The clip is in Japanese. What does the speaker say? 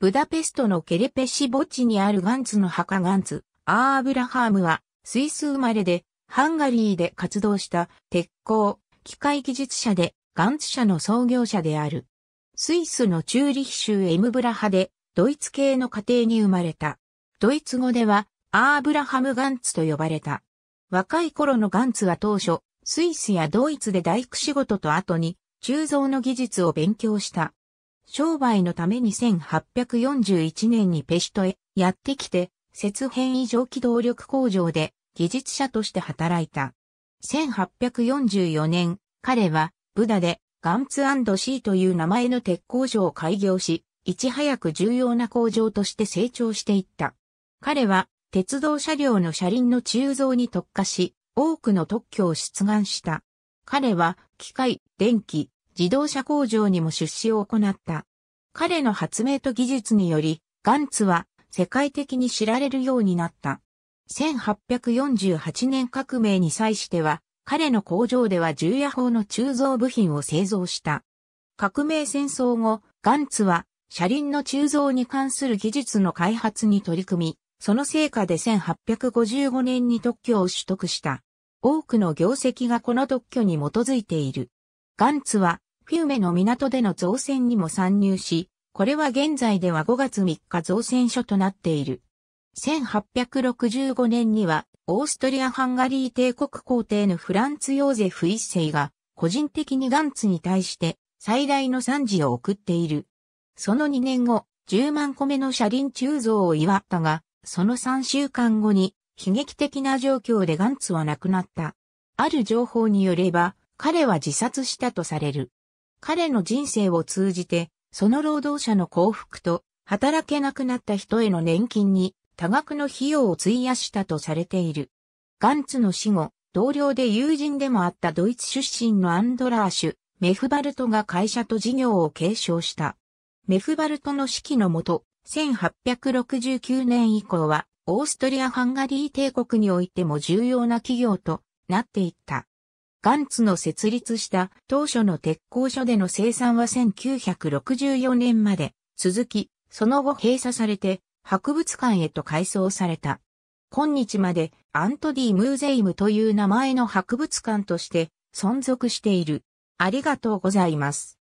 ブダペストのケレペシ墓地にあるガンツの墓ガンツ、アーブラハームは、スイス生まれで、ハンガリーで活動した鉄鋼、機械技術者で、ガンツ社の創業者である。スイスのチューリヒ州エムブラハで、ドイツ系の家庭に生まれた。ドイツ語では、アーブラハム・ガンツと呼ばれた。若い頃のガンツは当初、スイスやドイツで大工仕事と後に、鋳造の技術を勉強した。商売のために1841年にペシトへやってきて、節変異常機動力工場で技術者として働いた。1844年、彼はブダでガンツシーという名前の鉄工場を開業し、いち早く重要な工場として成長していった。彼は鉄道車両の車輪の鋳造に特化し、多くの特許を出願した。彼は機械、電気、自動車工場にも出資を行った。彼の発明と技術により、ガンツは世界的に知られるようになった。1848年革命に際しては、彼の工場では重夜砲の鋳造部品を製造した。革命戦争後、ガンツは車輪の鋳造に関する技術の開発に取り組み、その成果で1855年に特許を取得した。多くの業績がこの特許に基づいている。ガンツはピューメの港での造船にも参入し、これは現在では5月3日造船所となっている。1865年には、オーストリア・ハンガリー帝国皇帝のフランツ・ヨーゼフ一世が、個人的にガンツに対して、最大の賛辞を送っている。その2年後、10万個目の車輪鋳造を祝ったが、その3週間後に、悲劇的な状況でガンツは亡くなった。ある情報によれば、彼は自殺したとされる。彼の人生を通じて、その労働者の幸福と、働けなくなった人への年金に多額の費用を費やしたとされている。ガンツの死後、同僚で友人でもあったドイツ出身のアンドラーシュ、メフバルトが会社と事業を継承した。メフバルトの指揮のもと、1869年以降は、オーストリア・ハンガリー帝国においても重要な企業となっていった。ガンツの設立した当初の鉄工所での生産は1964年まで続き、その後閉鎖されて博物館へと改装された。今日までアントディ・ムーゼイムという名前の博物館として存続している。ありがとうございます。